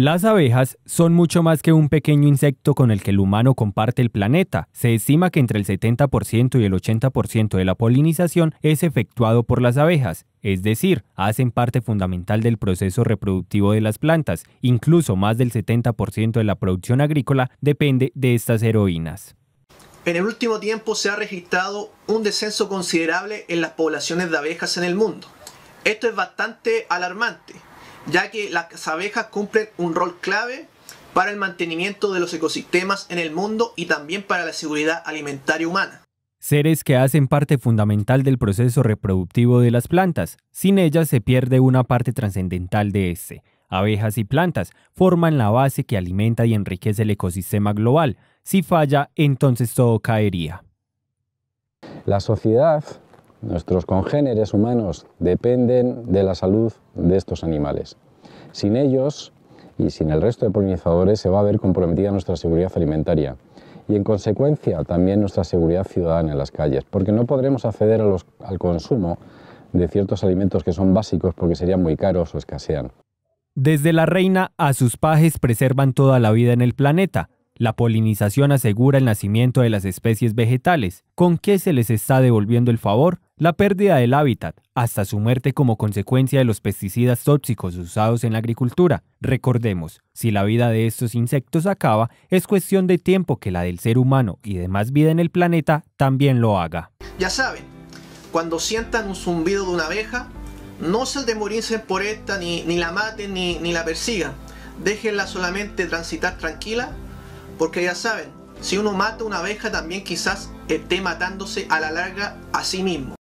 Las abejas son mucho más que un pequeño insecto con el que el humano comparte el planeta. Se estima que entre el 70% y el 80% de la polinización es efectuado por las abejas, es decir, hacen parte fundamental del proceso reproductivo de las plantas, incluso más del 70% de la producción agrícola depende de estas heroínas. En el último tiempo se ha registrado un descenso considerable en las poblaciones de abejas en el mundo. Esto es bastante alarmante, ya que las abejas cumplen un rol clave para el mantenimiento de los ecosistemas en el mundo y también para la seguridad alimentaria humana. Seres que hacen parte fundamental del proceso reproductivo de las plantas. Sin ellas se pierde una parte trascendental de este. Abejas y plantas forman la base que alimenta y enriquece el ecosistema global. Si falla, entonces todo caería. La sociedad, nuestros congéneres humanos, dependen de la salud de estos animales. Sin ellos y sin el resto de polinizadores se va a ver comprometida nuestra seguridad alimentaria y en consecuencia también nuestra seguridad ciudadana en las calles, porque no podremos acceder al consumo de ciertos alimentos que son básicos porque serían muy caros o escasean. Desde la reina a sus pajes preservan toda la vida en el planeta. La polinización asegura el nacimiento de las especies vegetales. ¿Con qué se les está devolviendo el favor? La pérdida del hábitat, hasta su muerte como consecuencia de los pesticidas tóxicos usados en la agricultura. Recordemos, si la vida de estos insectos acaba, es cuestión de tiempo que la del ser humano y demás vida en el planeta también lo haga. Ya saben, cuando sientan un zumbido de una abeja, no se demoricen por esta, ni, la maten, ni, ni la persigan. Déjenla solamente transitar tranquila, porque ya saben, si uno mata una abeja también quizás esté matándose a la larga a sí mismo.